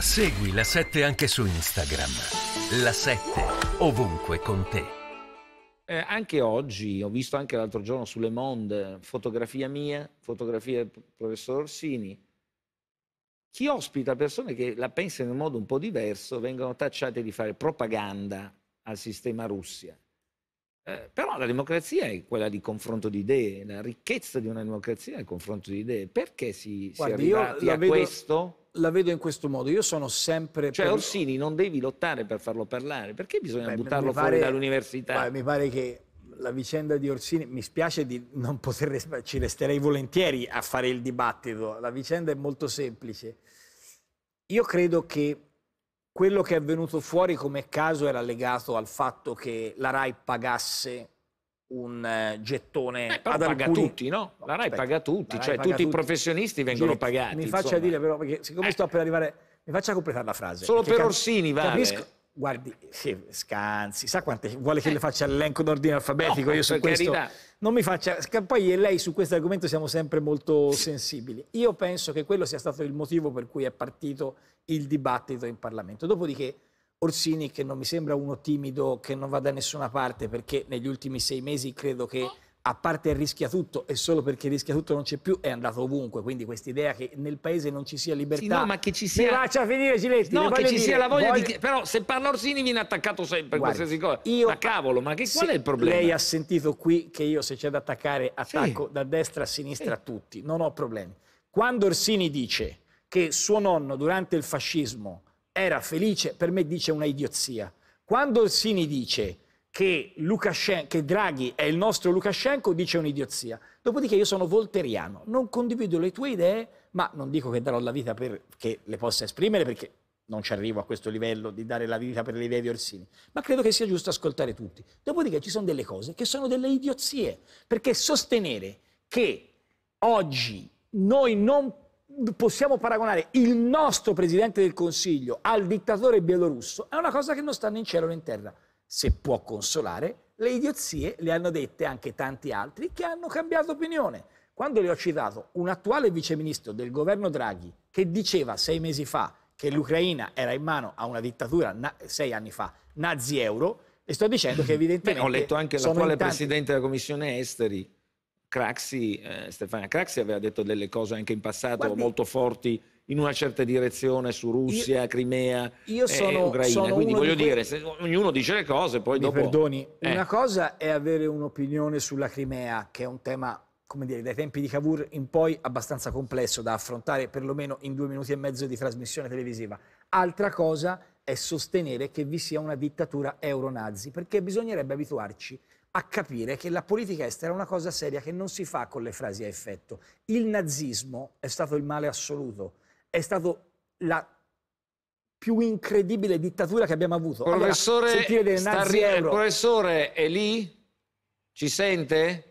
Segui la 7 anche su Instagram. La 7 ovunque con te. Eh, anche oggi, ho visto anche l'altro giorno su Le Monde, fotografia mia, fotografia del professor Orsini. Chi ospita persone che la pensano in un modo un po' diverso vengono tacciate di fare propaganda al sistema Russia. Eh, però la democrazia è quella di confronto di idee, la ricchezza di una democrazia è il confronto di idee. Perché si, Guardi, si è arrivati a vedo... questo? la vedo in questo modo. Io sono sempre... Cioè per... Orsini non devi lottare per farlo parlare. Perché bisogna Beh, buttarlo pare, fuori dall'università? Mi pare che la vicenda di Orsini, mi spiace di non poter... Ci resterei volentieri a fare il dibattito. La vicenda è molto semplice. Io credo che quello che è venuto fuori come caso era legato al fatto che la RAI pagasse un eh, gettone eh, ad paga alcuni... tutti, no? La RAI paga tutti, RAI cioè paga tutti, i professionisti vengono Giri, pagati. Mi faccia insomma. dire però, perché siccome eh. sto per arrivare, mi faccia completare la frase. Solo per Orsini va. Capisco, guardi, sì, Scanzi, sa quante vuole che eh. le faccia l'elenco d'ordine alfabetico, no, io su questo carità. non mi faccia poi e lei su questo argomento siamo sempre molto sì. sensibili. Io penso che quello sia stato il motivo per cui è partito il dibattito in Parlamento. Dopodiché Orsini che non mi sembra uno timido che non va da nessuna parte perché negli ultimi sei mesi credo che a parte rischia tutto e solo perché rischia tutto non c'è più è andato ovunque quindi quest'idea che nel paese non ci sia libertà sì, no, ma che ci sia Mi faccia finire Giletti no che ci dire, sia la voglia voglio... di però se parla Orsini viene attaccato sempre Guardi, qualsiasi cosa io... ma cavolo ma che, qual è il problema lei ha sentito qui che io se c'è da attaccare attacco sì. da destra a sinistra a tutti non ho problemi quando Orsini dice che suo nonno durante il fascismo era felice, per me dice una idiozia. Quando Orsini dice che, che, Draghi è il nostro Lukashenko, dice un'idiozia. Dopodiché io sono volteriano, non condivido le tue idee, ma non dico che darò la vita perché le possa esprimere, perché non ci arrivo a questo livello di dare la vita per le idee di Orsini, ma credo che sia giusto ascoltare tutti. Dopodiché ci sono delle cose che sono delle idiozie, perché sostenere che oggi noi non possiamo possiamo paragonare il nostro Presidente del Consiglio al dittatore bielorusso è una cosa che non sta né in cielo né in terra. Se può consolare, le idiozie le hanno dette anche tanti altri che hanno cambiato opinione. Quando le ho citato un attuale viceministro del governo Draghi che diceva sei mesi fa che l'Ucraina era in mano a una dittatura, sei anni fa, nazi-euro, e sto dicendo che evidentemente... Beh, ho letto anche l'attuale tanti... Presidente della Commissione Esteri Craxi, eh, Stefania Craxi aveva detto delle cose anche in passato Guardi, molto forti in una certa direzione su Russia, io, Crimea io sono, e Ucraina. Sono Quindi voglio di dire, se, ognuno dice le cose, poi mi dopo... perdoni. Eh. Una cosa è avere un'opinione sulla Crimea, che è un tema come dire, dai tempi di Cavour in poi abbastanza complesso da affrontare perlomeno in due minuti e mezzo di trasmissione televisiva. Altra cosa è sostenere che vi sia una dittatura euronazi, perché bisognerebbe abituarci a capire che la politica estera è una cosa seria che non si fa con le frasi a effetto. Il nazismo è stato il male assoluto, è stato la più incredibile dittatura che abbiamo avuto. Professore, allora, nazi il professore è lì? Ci sente?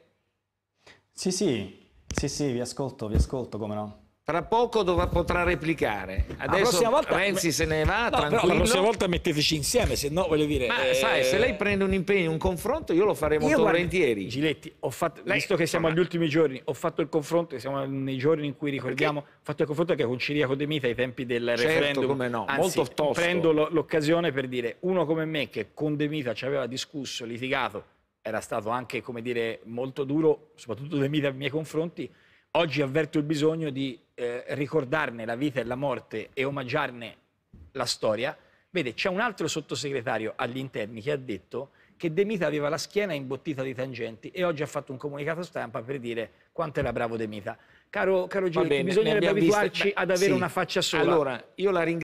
Sì, sì, sì, sì, vi ascolto, vi ascolto, come no. Tra poco dovrà, potrà replicare. Adesso volta, Renzi se ne va. No, la prossima volta metteteci insieme, se no voglio dire. Ma eh... sai, se eh, lei prende un impegno, un confronto, io lo farei molto guarda, volentieri. Giletti, ho fatto, lei, visto che siamo ma... agli ultimi giorni, ho fatto il confronto, siamo nei giorni in cui ricordiamo, Perché? ho fatto il confronto anche con Ciriaco De Mita ai tempi del certo, referendum. Come no, Anzi, molto tosto. Prendo l'occasione per dire uno come me che con De Mita ci aveva discusso, litigato, era stato anche, come dire, molto duro, soprattutto De Mita nei miei confronti Oggi avverto il bisogno di eh, ricordarne la vita e la morte e omaggiarne la storia. Vede, c'è un altro sottosegretario agli interni che ha detto che De Mita aveva la schiena imbottita di tangenti e oggi ha fatto un comunicato stampa per dire quanto era bravo De Mita. Caro, caro Giri, bisognerebbe abituarci vista... ad avere sì. una faccia sola. Allora, io la ringrazio.